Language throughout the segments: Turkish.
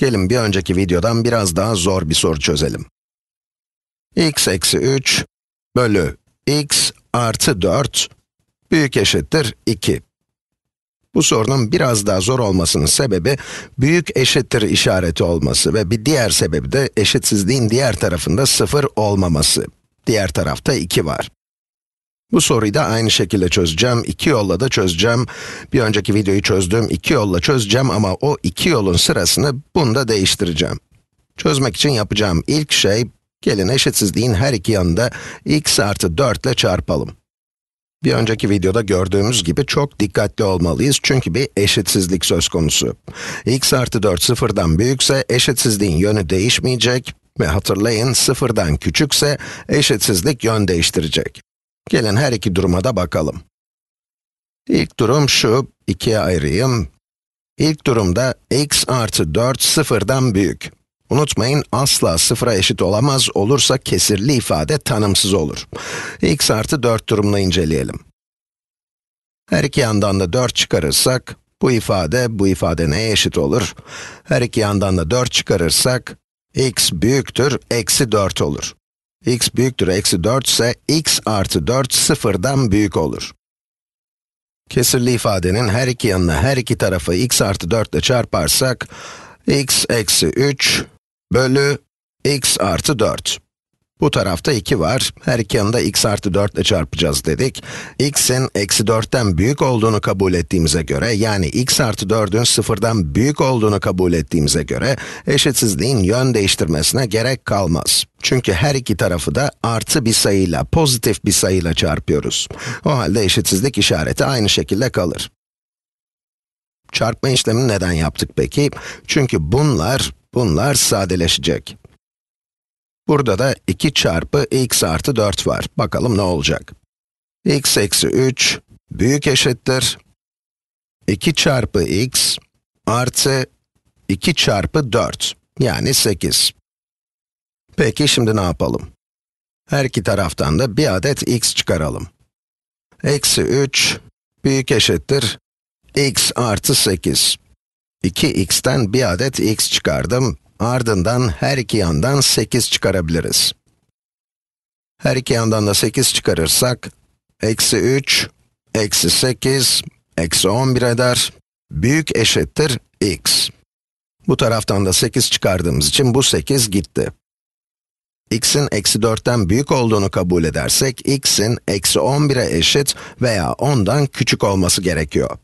Gelin bir önceki videodan biraz daha zor bir soru çözelim. x eksi 3 bölü x artı 4 büyük eşittir 2. Bu sorunun biraz daha zor olmasının sebebi, büyük eşittir işareti olması ve bir diğer sebebi de eşitsizliğin diğer tarafında 0 olmaması. Diğer tarafta 2 var. Bu soruyu da aynı şekilde çözeceğim. iki yolla da çözeceğim. Bir önceki videoyu çözdüm. iki yolla çözeceğim ama o iki yolun sırasını bunda değiştireceğim. Çözmek için yapacağım ilk şey, gelin eşitsizliğin her iki yanında x artı 4 ile çarpalım. Bir önceki videoda gördüğümüz gibi çok dikkatli olmalıyız çünkü bir eşitsizlik söz konusu. x artı 4 sıfırdan büyükse eşitsizliğin yönü değişmeyecek ve hatırlayın sıfırdan küçükse eşitsizlik yön değiştirecek. Gelin her iki duruma da bakalım. İlk durum şu, ikiye ayırayım. İlk durumda x artı 4 sıfırdan büyük. Unutmayın, asla sıfıra eşit olamaz olursa kesirli ifade tanımsız olur. x artı 4 durumunu inceleyelim. Her iki yandan da 4 çıkarırsak, bu ifade, bu ifade neye eşit olur? Her iki yandan da 4 çıkarırsak, x büyüktür, eksi 4 olur x büyüktür eksi 4 ise x artı 4 sıfırdan büyük olur. Kesirli ifadenin her iki yanına her iki tarafı x artı 4 ile çarparsak, x eksi 3 bölü x artı 4. Bu tarafta 2 var. Her iki yanında x artı 4 ile çarpacağız dedik. x'in eksi 4'ten büyük olduğunu kabul ettiğimize göre, yani x artı 4'ün sıfırdan büyük olduğunu kabul ettiğimize göre, eşitsizliğin yön değiştirmesine gerek kalmaz. Çünkü her iki tarafı da artı bir sayıyla, pozitif bir sayıyla çarpıyoruz. O halde eşitsizlik işareti aynı şekilde kalır. Çarpma işlemini neden yaptık peki? Çünkü bunlar, bunlar sadeleşecek. Burada da 2 çarpı x artı 4 var. Bakalım ne olacak? x eksi 3 büyük eşittir 2 çarpı x artı 2 çarpı 4 yani 8. Peki şimdi ne yapalım? Her iki taraftan da bir adet x çıkaralım. Eksi 3 büyük eşittir x artı 8. 2x'ten bir adet x çıkardım. Ardından her iki yandan 8 çıkarabiliriz. Her iki yandan da 8 çıkarırsak, eksi 3, eksi 8, eksi 11 eder. Büyük eşittir x. Bu taraftan da 8 çıkardığımız için bu 8 gitti. x'in eksi 4'ten büyük olduğunu kabul edersek, x'in eksi 11'e eşit veya 10'dan küçük olması gerekiyor.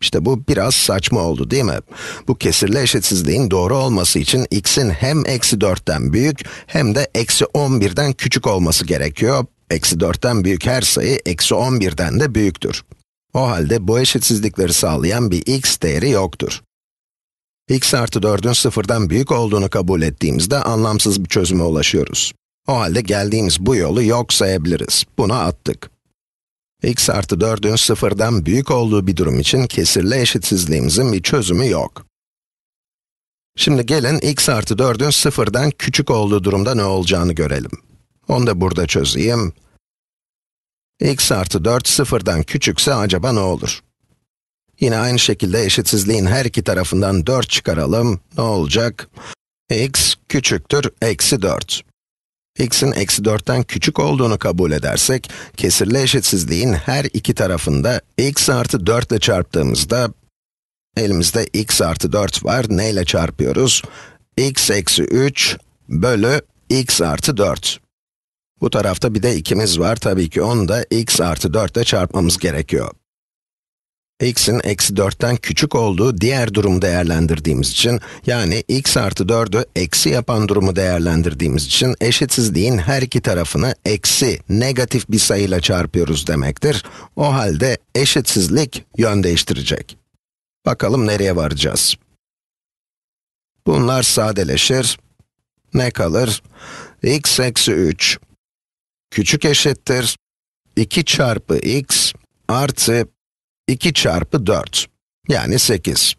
İşte bu biraz saçma oldu değil mi? Bu kesirli eşitsizliğin doğru olması için x'in hem eksi 4'ten büyük hem de eksi 11'den küçük olması gerekiyor. Eksi 4'ten büyük her sayı eksi 11'den de büyüktür. O halde bu eşitsizlikleri sağlayan bir x değeri yoktur. x artı 4'ün sıfırdan büyük olduğunu kabul ettiğimizde anlamsız bir çözüme ulaşıyoruz. O halde geldiğimiz bu yolu yok sayabiliriz. Buna attık x artı 4'ün sıfırdan büyük olduğu bir durum için kesirli eşitsizliğimizin bir çözümü yok. Şimdi gelin x artı 4'ün sıfırdan küçük olduğu durumda ne olacağını görelim. Onu da burada çözeyim. x artı 4 sıfırdan küçükse acaba ne olur? Yine aynı şekilde eşitsizliğin her iki tarafından 4 çıkaralım. Ne olacak? x küçüktür eksi 4 x'in eksi 4'ten küçük olduğunu kabul edersek, kesirli eşitsizliğin her iki tarafında x artı 4 ile çarptığımızda, elimizde x artı 4 var, ne ile çarpıyoruz? x eksi 3 bölü x artı 4. Bu tarafta bir de 2'miz var, tabii ki onu da x artı 4 ile çarpmamız gerekiyor x'in eksi 4'ten küçük olduğu diğer durumu değerlendirdiğimiz için, yani x artı 4'ü eksi yapan durumu değerlendirdiğimiz için, eşitsizliğin her iki tarafını eksi negatif bir sayıyla çarpıyoruz demektir. O halde eşitsizlik yön değiştirecek. Bakalım nereye varacağız? Bunlar sadeleşir. Ne kalır? x eksi 3 küçük eşittir 2 çarpı x artı 2 çarpı 4, yani 8.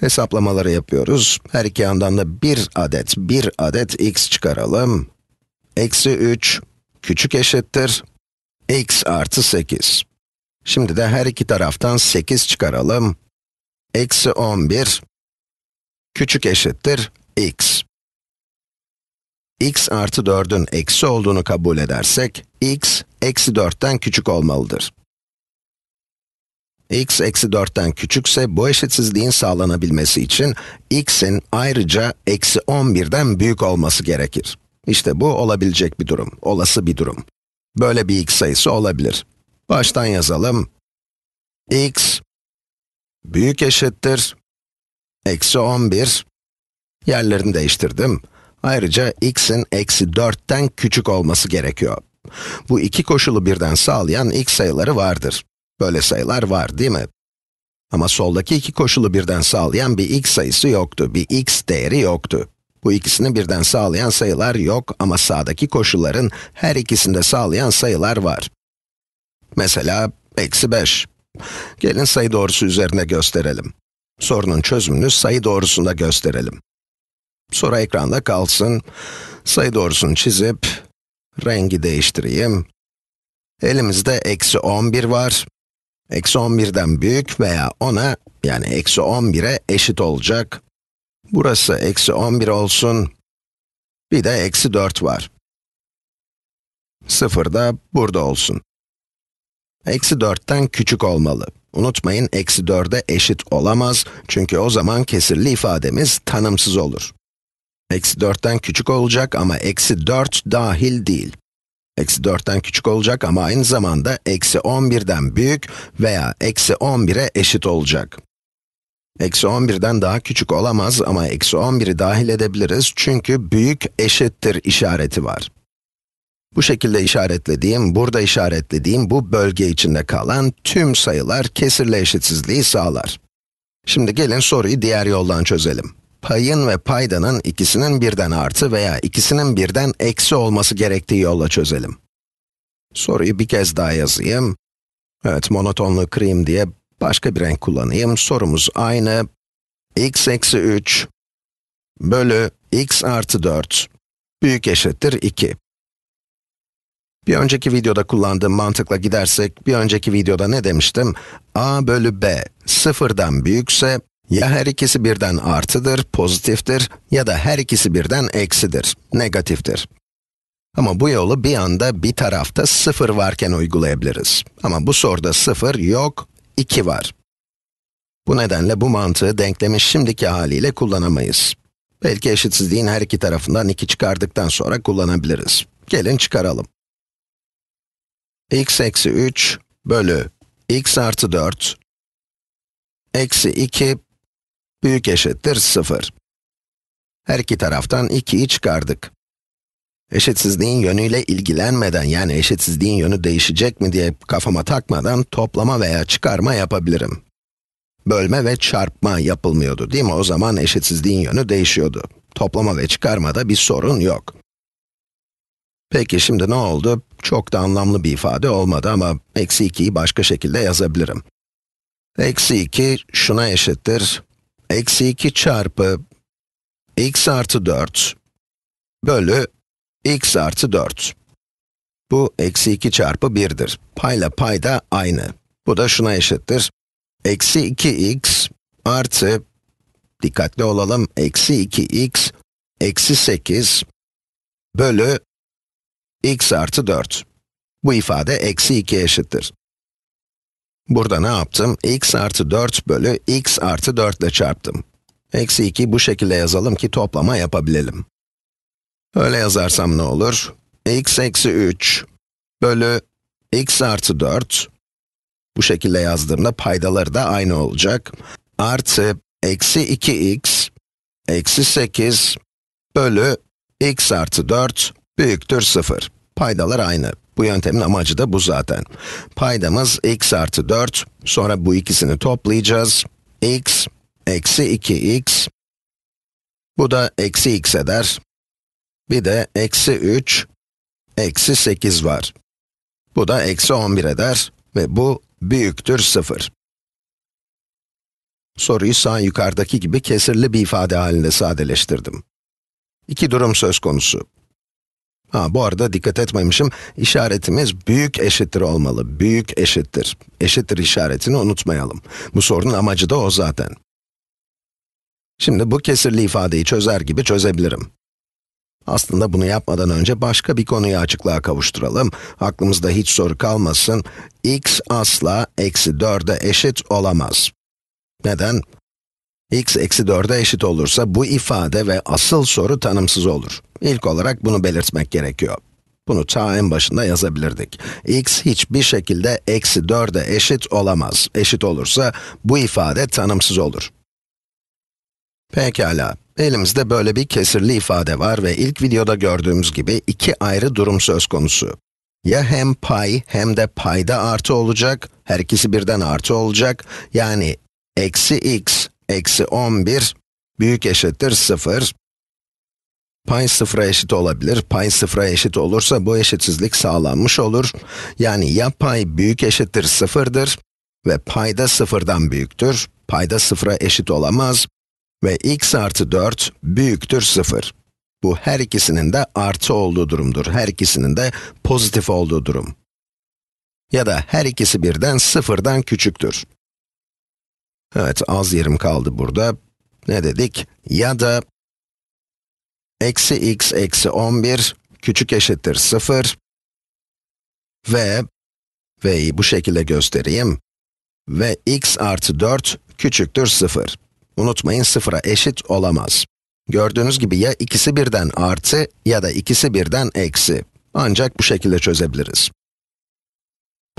Hesaplamaları yapıyoruz. Her iki yandan da 1 adet, 1 adet x çıkaralım. Eksi 3, küçük eşittir, x artı 8. Şimdi de her iki taraftan 8 çıkaralım. Eksi 11, küçük eşittir, x. x artı 4'ün eksi olduğunu kabul edersek, x, eksi 4'ten küçük olmalıdır x eksi 4'ten küçükse bu eşitsizliğin sağlanabilmesi için x'in ayrıca eksi 11'den büyük olması gerekir. İşte bu olabilecek bir durum, olası bir durum. Böyle bir x sayısı olabilir. Baştan yazalım. x büyük eşittir eksi 11. Yerlerini değiştirdim. Ayrıca x'in eksi 4'ten küçük olması gerekiyor. Bu iki koşulu birden sağlayan x sayıları vardır. Böyle sayılar var değil mi? Ama soldaki iki koşulu birden sağlayan bir x sayısı yoktu, bir x değeri yoktu. Bu ikisini birden sağlayan sayılar yok ama sağdaki koşulların her ikisini de sağlayan sayılar var. Mesela eksi 5. Gelin sayı doğrusu üzerine gösterelim. Sorunun çözümünü sayı doğrusunda gösterelim. Soru ekranda kalsın. Sayı doğrusunu çizip, rengi değiştireyim. Elimizde eksi 11 var. Eksi 11'den büyük veya ona yani eksi 11'e eşit olacak. Burası eksi 11 olsun. Bir de eksi 4 var. 0 da burada olsun. Eksi 4'ten küçük olmalı. Unutmayın, eksi 4'e eşit olamaz. Çünkü o zaman kesirli ifademiz tanımsız olur. Eksi 4'ten küçük olacak ama eksi 4 dahil değil. Eksi 4'ten küçük olacak ama aynı zamanda eksi 11'den büyük veya eksi 11'e eşit olacak. Eksi 11'den daha küçük olamaz ama eksi 11'i dahil edebiliriz çünkü büyük eşittir işareti var. Bu şekilde işaretlediğim, burada işaretlediğim bu bölge içinde kalan tüm sayılar kesirle eşitsizliği sağlar. Şimdi gelin soruyu diğer yoldan çözelim payın ve paydanın ikisinin birden artı veya ikisinin birden eksi olması gerektiği yolla çözelim. Soruyu bir kez daha yazayım. Evet, monotonluğu kırayım diye başka bir renk kullanayım. Sorumuz aynı. x eksi 3 bölü x artı 4 büyük eşittir 2. Bir önceki videoda kullandığım mantıkla gidersek, bir önceki videoda ne demiştim? a bölü b sıfırdan büyükse, ya her ikisi birden artıdır, pozitiftir ya da her ikisi birden eksidir, negatiftir. Ama bu yolu bir anda bir tarafta 0 varken uygulayabiliriz. Ama bu soruda 0 yok, 2 var. Bu nedenle bu mantığı denklemin şimdiki haliyle kullanamayız. Belki eşitsizliğin her iki tarafından 2 çıkardıktan sonra kullanabiliriz. Gelin çıkaralım. x eksi 3 bölü x artı 4 eksi 2 büyük eşittir 0. Her iki taraftan 2'yi çıkardık. Eşitsizliğin yönüyle ilgilenmeden, yani eşitsizliğin yönü değişecek mi diye kafama takmadan toplama veya çıkarma yapabilirim. Bölme ve çarpma yapılmıyordu değil mi? O zaman eşitsizliğin yönü değişiyordu. Toplama ve çıkarmada bir sorun yok. Peki şimdi ne oldu? Çok da anlamlı bir ifade olmadı ama eksi 2'yi başka şekilde yazabilirim. Eksi 2 şuna eşittir, eksi 2 çarpı x artı 4 bölü x artı 4. Bu eksi 2 çarpı 1'dir. Payla pay da aynı. Bu da şuna eşittir. Eksi 2x artı, dikkatli olalım, eksi 2x eksi 8 bölü x artı 4. Bu ifade eksi 2 eşittir. Burada ne yaptım? x artı 4 bölü x artı 4 ile çarptım. Eksi 2 bu şekilde yazalım ki toplama yapabilelim. Öyle yazarsam ne olur? x eksi 3 bölü x artı 4. Bu şekilde yazdığımda paydaları da aynı olacak. Artı eksi 2x eksi 8 bölü x artı 4 büyüktür 0. Paydalar aynı. Bu yöntemin amacı da bu zaten. Paydamız x artı 4, sonra bu ikisini toplayacağız. x, eksi 2x, bu da eksi x eder. Bir de eksi 3, eksi 8 var. Bu da eksi 11 eder ve bu büyüktür 0. Soruyu sağ yukarıdaki gibi kesirli bir ifade halinde sadeleştirdim. İki durum söz konusu. Ha, bu arada dikkat etmemişim. işaretimiz büyük eşittir olmalı. Büyük eşittir. Eşittir işaretini unutmayalım. Bu sorunun amacı da o zaten. Şimdi bu kesirli ifadeyi çözer gibi çözebilirim. Aslında bunu yapmadan önce başka bir konuyu açıklığa kavuşturalım. Aklımızda hiç soru kalmasın. x asla eksi 4'e eşit olamaz. Neden? x eksi 4'e eşit olursa bu ifade ve asıl soru tanımsız olur. İlk olarak bunu belirtmek gerekiyor. Bunu ta en başında yazabilirdik. x hiçbir şekilde eksi 4'e eşit olamaz. Eşit olursa bu ifade tanımsız olur. Pekala, elimizde böyle bir kesirli ifade var ve ilk videoda gördüğümüz gibi iki ayrı durum söz konusu. Ya hem pay hem de payda artı olacak, her ikisi birden artı olacak, yani eksi x eksi 11 büyük eşittir 0. Pay sıfıra eşit olabilir. Pay sıfıra eşit olursa bu eşitsizlik sağlanmış olur. Yani ya pay büyük eşittir sıfırdır ve pay da sıfırdan büyüktür. Pay da sıfıra eşit olamaz ve x artı 4 büyüktür 0. Bu her ikisinin de artı olduğu durumdur. Her ikisinin de pozitif olduğu durum. Ya da her ikisi birden sıfırdan küçüktür. Evet, az yerim kaldı burada. Ne dedik? Ya da eksi x eksi 11 küçük eşittir 0 ve v'yi bu şekilde göstereyim ve x artı 4 küçüktür 0. Unutmayın 0'a eşit olamaz. Gördüğünüz gibi ya ikisi birden artı ya da ikisi birden eksi. Ancak bu şekilde çözebiliriz.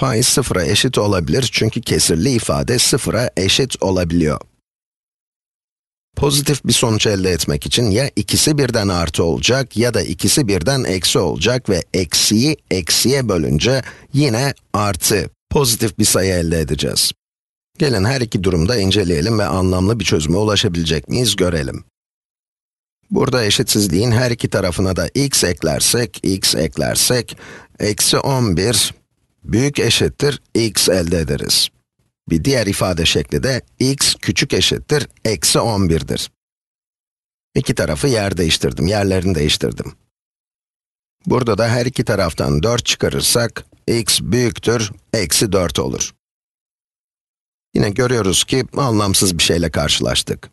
Pi sıfıra eşit olabilir çünkü kesirli ifade sıfıra eşit olabiliyor. Pozitif bir sonuç elde etmek için ya ikisi birden artı olacak ya da ikisi birden eksi olacak ve eksiyi eksiye bölünce yine artı pozitif bir sayı elde edeceğiz. Gelin her iki durumda inceleyelim ve anlamlı bir çözüme ulaşabilecek miyiz görelim. Burada eşitsizliğin her iki tarafına da x eklersek, x eklersek, eksi 11 büyük eşittir x elde ederiz. Bir diğer ifade şekli de x küçük eşittir eksi 11'dir. İki tarafı yer değiştirdim, yerlerini değiştirdim. Burada da her iki taraftan 4 çıkarırsak, x büyüktür, eksi 4 olur. Yine görüyoruz ki anlamsız bir şeyle karşılaştık.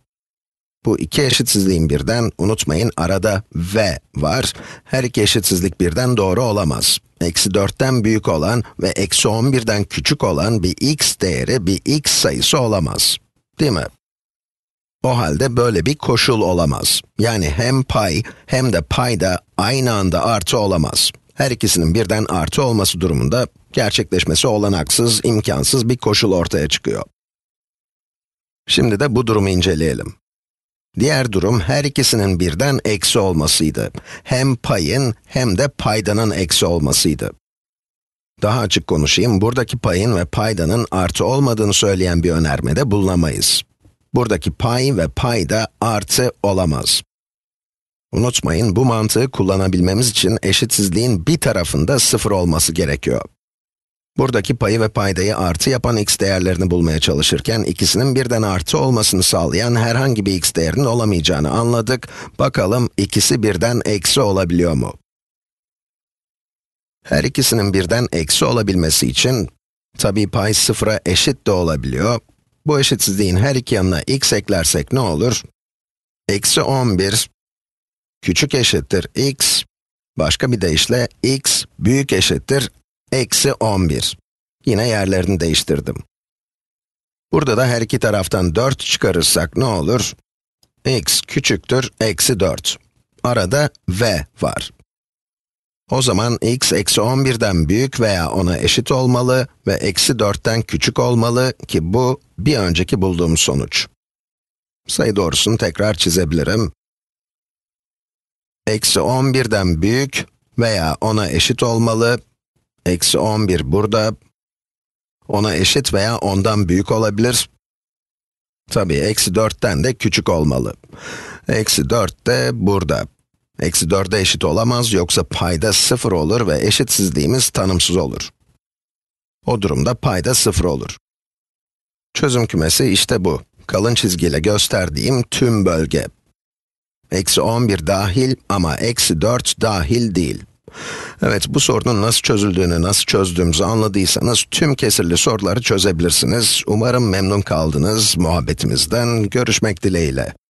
Bu iki eşitsizliğin birden, unutmayın arada v var, her iki eşitsizlik birden doğru olamaz eksi 4'ten büyük olan ve eksi 11'den küçük olan bir x değeri bir x sayısı olamaz. Değil mi? O halde böyle bir koşul olamaz. Yani hem pay hem de pay da aynı anda artı olamaz. Her ikisinin birden artı olması durumunda gerçekleşmesi olanaksız, imkansız bir koşul ortaya çıkıyor. Şimdi de bu durumu inceleyelim. Diğer durum her ikisinin birden eksi olmasıydı. Hem payın hem de paydanın eksi olmasıydı. Daha açık konuşayım, buradaki payın ve paydanın artı olmadığını söyleyen bir önermede bulunamayız. Buradaki pay ve payda artı olamaz. Unutmayın, bu mantığı kullanabilmemiz için eşitsizliğin bir tarafında sıfır olması gerekiyor. Buradaki payı ve paydayı artı yapan x değerlerini bulmaya çalışırken, ikisinin birden artı olmasını sağlayan herhangi bir x değerinin olamayacağını anladık. Bakalım ikisi birden eksi olabiliyor mu? Her ikisinin birden eksi olabilmesi için, tabi pay sıfıra eşit de olabiliyor. Bu eşitsizliğin her iki yanına x eklersek ne olur? Eksi 11, küçük eşittir x, başka bir deyişle x büyük eşittir Eksi 11. Yine yerlerini değiştirdim. Burada da her iki taraftan 4 çıkarırsak ne olur? x küçüktür, eksi 4. Arada v var. O zaman x eksi 11'den büyük veya ona eşit olmalı ve eksi 4'ten küçük olmalı ki bu bir önceki bulduğum sonuç. Sayı doğrusunu tekrar çizebilirim. Eksi 11'den büyük veya ona eşit olmalı Eksi 11 burada. Ona eşit veya ondan büyük olabilir. Tabii eksi 4'ten de küçük olmalı. Eksi 4 de burada. Eksi 4'e eşit olamaz yoksa payda 0 olur ve eşitsizliğimiz tanımsız olur. O durumda payda 0 olur. Çözüm kümesi işte bu. Kalın çizgiyle gösterdiğim tüm bölge. Eksi 11 dahil ama eksi 4 dahil değil. Evet bu sorunun nasıl çözüldüğünü, nasıl çözdüğümüzü anladıysanız tüm kesirli soruları çözebilirsiniz. Umarım memnun kaldınız muhabbetimizden. Görüşmek dileğiyle.